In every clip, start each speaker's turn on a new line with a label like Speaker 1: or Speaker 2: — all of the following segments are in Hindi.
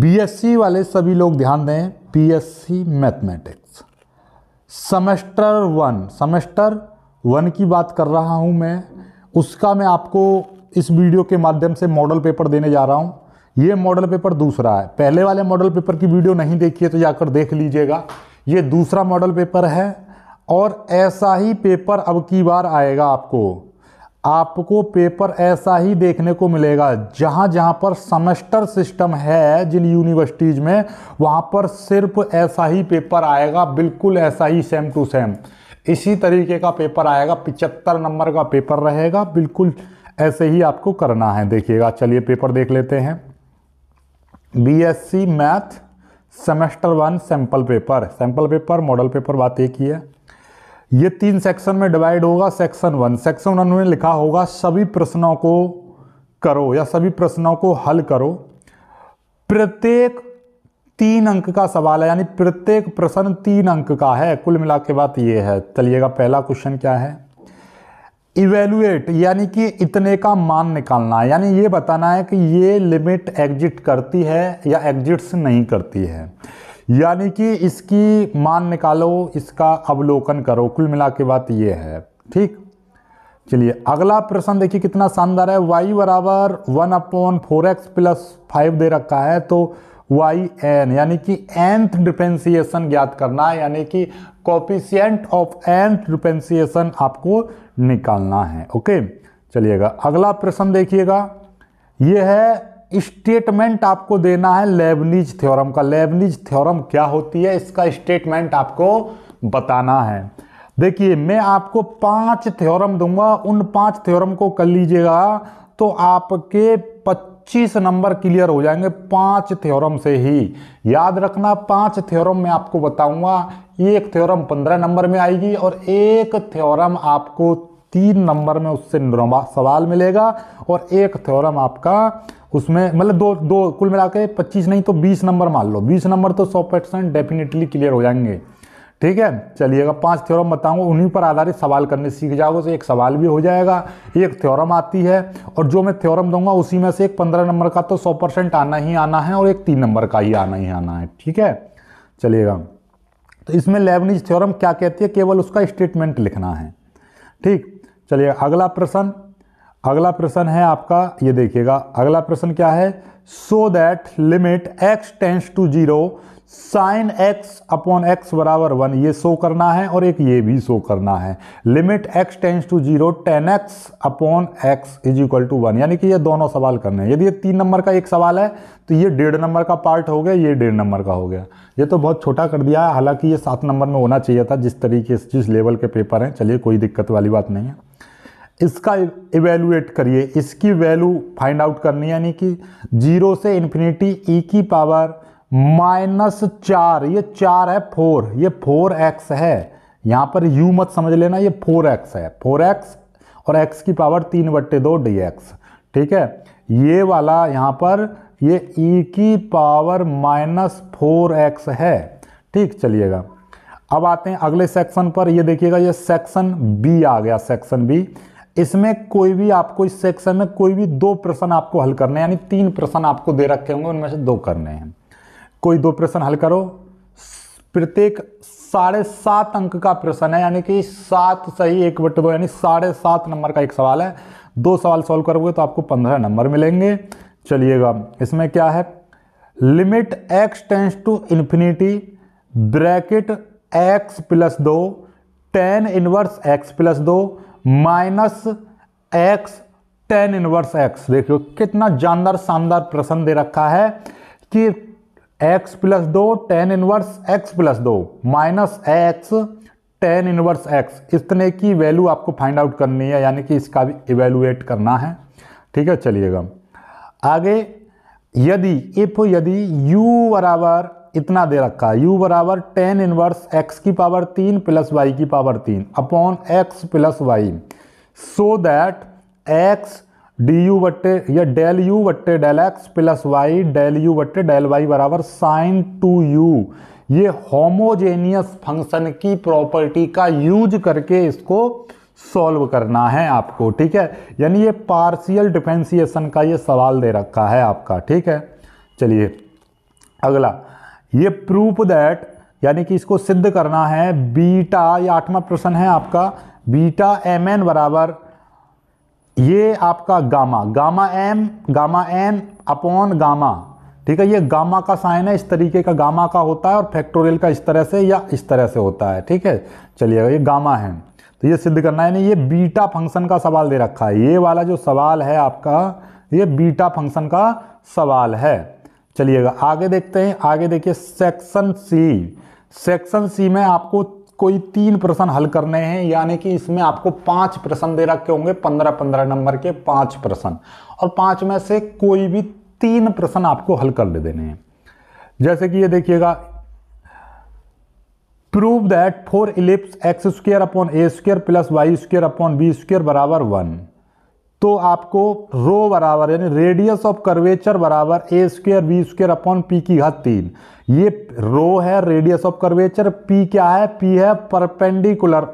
Speaker 1: बीएससी वाले सभी लोग ध्यान दें C mathematics semester one semester one की बात कर रहा हूं मैं उसका मैं आपको इस वीडियो के माध्यम से मॉडल पेपर देने जा रहा हूं ये मॉडल पेपर दूसरा है पहले वाले मॉडल पेपर की वीडियो नहीं देखी है तो जाकर देख लीजिएगा ये दूसरा मॉडल पेपर है और ऐसा ही पेपर अब की बार आएगा आपको आपको पेपर ऐसा ही देखने को मिलेगा जहाँ जहाँ पर सेमेस्टर सिस्टम है जिन यूनिवर्सिटीज़ में वहाँ पर सिर्फ ऐसा ही पेपर आएगा बिल्कुल ऐसा ही सेम टू सेम इसी तरीके का पेपर आएगा पिचहत्तर नंबर का पेपर रहेगा बिल्कुल ऐसे ही आपको करना है देखिएगा चलिए पेपर देख लेते हैं B math semester one sample paper sample paper model paper बात एक ही है ये तीन सेक्शन में डिवाइड होगा सेक्शन वन सेक्शन वन में लिखा होगा सभी प्रश्नों को करो या सभी प्रश्नों को हल करो प्रत्येक तीन अंक का सवाल है यानी प्रत्येक प्रश्न तीन अंक का है कुल मिला के बात ये है चलिएगा पहला क्वेश्चन क्या है इवेलुएट यानी कि इतने का मान निकालना यानी ये बताना है कि ये लिमिट एग्जिट करती है या एग्जिट्स नहीं करती है यानी कि इसकी मान निकालो इसका अवलोकन करो कुल मिला के बात ये है ठीक चलिए अगला प्रश्न देखिए कितना शानदार है वाई बराबर one upon four X plus five दे रखा है तो वाई एन यानी कि एंथ डिफेंसिएशन ज्ञात करना है यानी कि कॉपिशियंट ऑफ एंथ डिफेंसिएशन आपको निकालना है ओके चलिएगा अगला प्रश्न देखिएगा यह है स्टेटमेंट आपको देना है लेबनीज थ्योरम का लेबनीज थ्योरम क्या होती है इसका स्टेटमेंट आपको बताना है देखिए मैं आपको पांच थ्योरम दूंगा उन पांच थ्योरम को कर लीजिएगा तो आपके 25 नंबर क्लियर हो जाएंगे पांच थ्योरम से ही याद रखना पांच थ्योरम मैं आपको बताऊंगा एक थ्योरम 15 नंबर में आएगी और एक थ्योरम आपको तीन नंबर में उससे सवाल मिलेगा और एक थ्योरम आपका उसमें मतलब दो दो कुल मिला के पच्चीस नहीं तो बीस नंबर मान लो बीस नंबर तो सौ परसेंट डेफिनेटली क्लियर हो जाएंगे ठीक है चलिएगा पांच थ्योरम बताऊंगा उन्हीं पर आधारित सवाल करने सीख जाओगे तो एक सवाल भी हो जाएगा एक थ्योरम आती है और जो मैं थ्योरम दूंगा उसी में से एक पंद्रह नंबर का तो सौ परसेंट आना ही आना है और एक तीन नंबर का ही आना ही आना है ठीक है चलिएगा तो इसमें लेबनीज थ्योरम क्या कहती है केवल उसका स्टेटमेंट लिखना है ठीक चलिए अगला प्रश्न अगला प्रश्न है आपका ये देखिएगा अगला प्रश्न क्या है so that limit X tends to zero sine X upon X बराबर वन ये शो करना है और एक ये भी शो करना है limit X tends to zero tan X upon X is equal to one यानी कि ये दोनों सवाल करने हैं यदि ये तीन नंबर का एक सवाल है तो ये डेढ़ नंबर का पार्ट हो गया ये डेढ़ नंबर का हो गया ये तो बहुत छोटा कर दिया है हालांकि ये सात नंबर में होना चाहिए था जिस तरीके से जिस लेवल के पेपर हैं चलिए कोई दिक्कत वाली बात नहीं है इसका इवेलुएट करिए इसकी वैल्यू फाइंड आउट करनी यानी कि जीरो से इन्फिनिटी e की पावर माइनस चार ये चार है फोर ये फोर एक्स है यहाँ पर यू मत समझ लेना ये फोर एक्स है फोर एक्स और x की पावर तीन बट्टे दो डी एक्स ठीक है ये वाला यहाँ पर ये e की पावर माइनस फोर एक्स है ठीक चलिएगा अब आते हैं अगले सेक्शन पर ये देखिएगा ये सेक्शन बी आ गया सेक्शन बी इसमें कोई भी आपको इस सेक्शन में कोई भी दो प्रश्न आपको हल करने यानी तीन प्रश्न आपको दे रखे होंगे उनमें से दो करने हैं कोई दो प्रश्न हल करो प्रत्येक साढ़े सात अंक का प्रश्न है यानी कि सात सही एक बट दो यानी साढ़े सात नंबर का एक सवाल है दो सवाल सॉल्व करोगे तो आपको पंद्रह नंबर मिलेंगे चलिएगा इसमें क्या है limit X tends to infinity bracket X plus दो टेन इनवर्स एक्स प्लस दो minus X tan inverse X देखियो कितना जानदार शानदार प्रश्न दे रखा है कि एक्स प्लस दो टेन इनवर्स एक्स प्लस दो minus X tan inverse X इतने की वैल्यू आपको फाइंड आउट करनी है यानी कि इसका भी इवेलुएट करना है ठीक है चलिएगा आगे यदि इफ यदि u बराबर इतना दे रखा है u बराबर टेन इनवर्स x की पावर तीन प्लस वाई की पावर तीन upon X plus Y so that x D U बट्टे या डेल u बट्टे del x plus Y del u बट्टे डेल y बराबर साइन टू यू ये होमोजेनियस फंक्शन की प्रॉपर्टी का यूज करके इसको सॉल्व करना है आपको ठीक है यानी ये पार्शियल डिफेंसिएशन का ये सवाल दे रखा है आपका ठीक है चलिए अगला ये प्रूफ दैट यानी कि इसको सिद्ध करना है बीटा ये आठवां प्रश्न है आपका बीटा एम एन बराबर ये आपका gamma gamma M gamma N upon gamma ठीक है ये गामा का साइन है इस तरीके का गामा का होता है और फैक्टोरियल का इस तरह से या इस तरह से होता है ठीक है चलिएगा ये गामा है तो ये सिद्ध करना है नहीं ये बीटा फंक्शन का सवाल दे रखा है ये वाला जो सवाल है आपका ये बीटा फंक्शन का सवाल है चलिएगा आगे देखते हैं आगे देखिए सेक्शन सी सेक्शन सी में आपको कोई तीन प्रश्न हल करने हैं यानी कि इसमें आपको पांच प्रश्न दे रखे होंगे पंद्रह पंद्रह नंबर के पांच प्रश्न और पांच में से कोई भी तीन प्रश्न आपको हल कर ले देने हैं जैसे कि ये देखिएगा prove that for ellipse X square upon A square plus Y square upon B square बराबर वन तो आपको रो बराबर यानी रेडियस ऑफ कर्वेचर बराबर A square B square upon P की घात तीन ये रो है रेडियस ऑफ कर्वेचर पी क्या है पी है perpendicular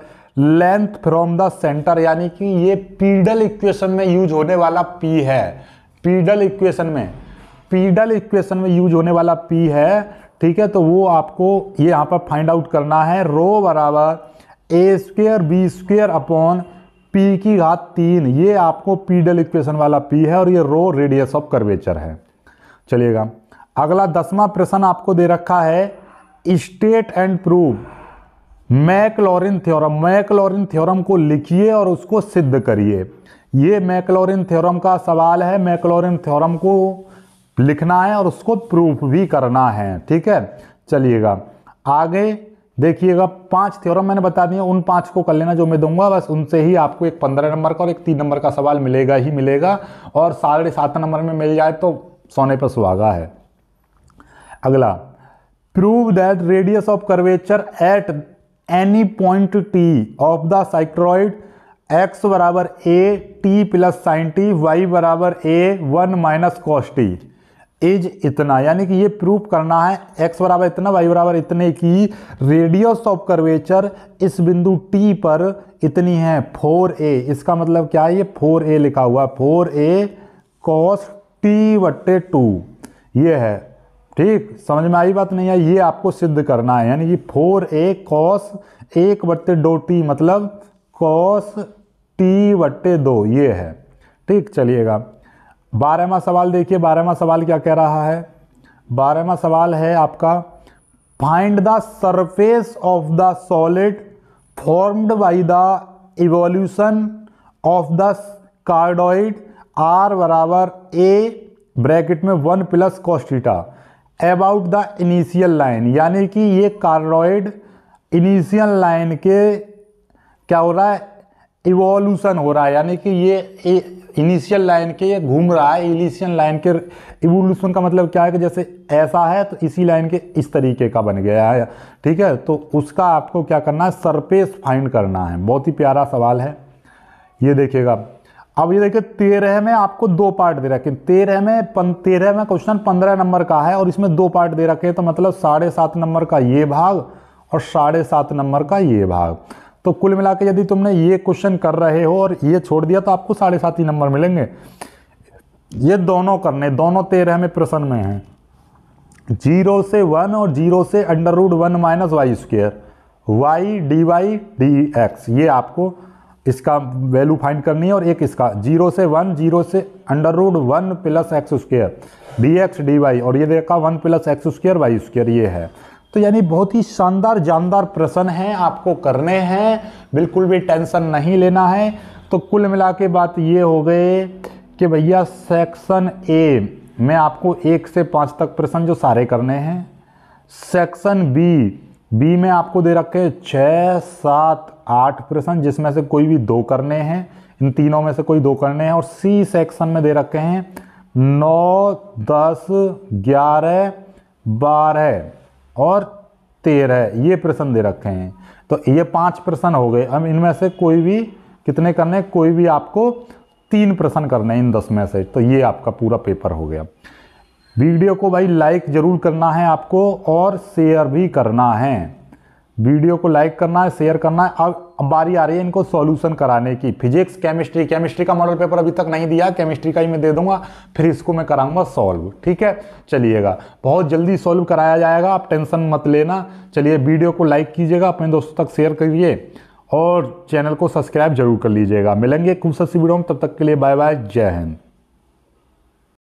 Speaker 1: length from the centre यानी कि ये पीडल इक्वेशन में यूज होने वाला पी है पीडल इक्वेशन में पीडल इक्वेशन में यूज होने वाला पी है ठीक है तो वो आपको ये यहाँ पर फाइंड आउट करना है रो बराबर A square B square upon P की घात तीन ये आपको पीडल इक्वेशन वाला पी है और ये रो रेडियस ऑफ कर्वेचर है चलिएगा अगला दसवां प्रश्न आपको दे रखा है state and prove Maclaurin theorem Maclaurin theorem को लिखिए और उसको सिद्ध करिए ये मैकलोरिन थ्योरम का सवाल है मैकलोरिन थ्योरम को लिखना है और उसको प्रूफ भी करना है ठीक है चलिएगा आगे देखिएगा पांच थ्योरम मैंने बता दिए उन पांच को कर लेना जो मैं दूंगा बस उनसे ही आपको एक पंद्रह नंबर का और एक तीन नंबर का सवाल मिलेगा ही मिलेगा और साढ़े सात नंबर में मिल जाए तो सोने पर सुहागा है अगला prove that radius of curvature at any point T of the cycloid X बराबर A T plus sine T Y बराबर A one minus cos T is इतना यानी कि ये प्रूफ करना है एक्स बराबर इतना वाई बराबर इतने की रेडियस ऑफ कर्वेचर इस बिंदु टी पर इतनी है फोर ए इसका मतलब क्या है ये फोर ए लिखा हुआ है फोर ए कॉस टी वट्टे टू ये है ठीक समझ में आई बात नहीं है ये आपको सिद्ध करना है यानी कि फोर ए कॉस एक बट्टे दो टी मतलब कॉस टी वट्टे दो ये है ठीक चलिएगा बारहवा सवाल देखिए बारहवा सवाल क्या कह रहा है बारहवा सवाल है आपका find the surface of the solid formed by the evolution of the cardioid R बराबर ए ब्रैकेट में one plus cos theta about the initial line यानी कि ये कार्डोइड इनिशियल लाइन के क्या हो रहा है इवोल्यूशन हो रहा है यानी कि ये इनिशियल लाइन के ये घूम रहा है इनिशियल लाइन के इवोल्यूशन का मतलब क्या है कि जैसे ऐसा है तो इसी लाइन के इस तरीके का बन गया है ठीक है तो उसका आपको क्या करना है सरफेस फाइंड करना है बहुत ही प्यारा सवाल है ये देखिएगा अब ये देखिए तेरह में आपको दो पार्ट दे रखे तेरह में पन तेरह में क्वेश्चन पंद्रह नंबर का है और इसमें दो पार्ट दे रखे तो मतलब साढ़े नंबर का ये भाग और साढ़े नंबर का ये भाग तो कुल मिला के यदि तुमने ये क्वेश्चन कर रहे हो और ये छोड़ दिया तो आपको साढ़े सात ही नंबर मिलेंगे ये दोनों करने दोनों तेरह में प्रश्न में हैं जीरो से वन और जीरो से under root one minus y square y d y d x ये आपको इसका वैल्यू फाइंड करनी है और एक इसका जीरो से वन जीरो से under root one plus x square d x d y और ये देखा one plus x square y square ये है तो यानी बहुत ही शानदार जानदार प्रश्न हैं आपको करने हैं बिल्कुल भी टेंशन नहीं लेना है तो कुल मिला के बात ये हो गए कि भैया सेक्शन ए में आपको एक से पाँच तक प्रश्न जो सारे करने हैं सेक्शन बी बी में आपको दे रखे हैं छः सात आठ प्रश्न जिसमें से कोई भी दो करने हैं इन तीनों में से कोई दो करने हैं और सी सेक्शन में दे रखे हैं नौ दस ग्यारह बारह और तेरह ये प्रश्न दे रखे हैं तो ये पांच प्रश्न हो गए अब इनमें से कोई भी कितने करने कोई भी आपको तीन प्रश्न करने हैं इन दस में से तो ये आपका पूरा पेपर हो गया वीडियो को भाई लाइक ज़रूर करना है आपको और शेयर भी करना है वीडियो को लाइक करना है शेयर करना है अब बारी आ रही है इनको सॉल्यूशन कराने की फिजिक्स केमिस्ट्री केमिस्ट्री का मॉडल पेपर अभी तक नहीं दिया केमिस्ट्री का ही मैं दे दूंगा फिर इसको मैं कराऊंगा सॉल्व ठीक है चलिएगा बहुत जल्दी सॉल्व कराया जाएगा आप टेंशन मत लेना चलिए वीडियो को लाइक कीजिएगा अपने दोस्तों तक शेयर करिए और चैनल को सब्सक्राइब जरूर कर लीजिएगा मिलेंगे खूबसूरत सी वीडियो में तब तक के लिए बाय बाय जय हिंद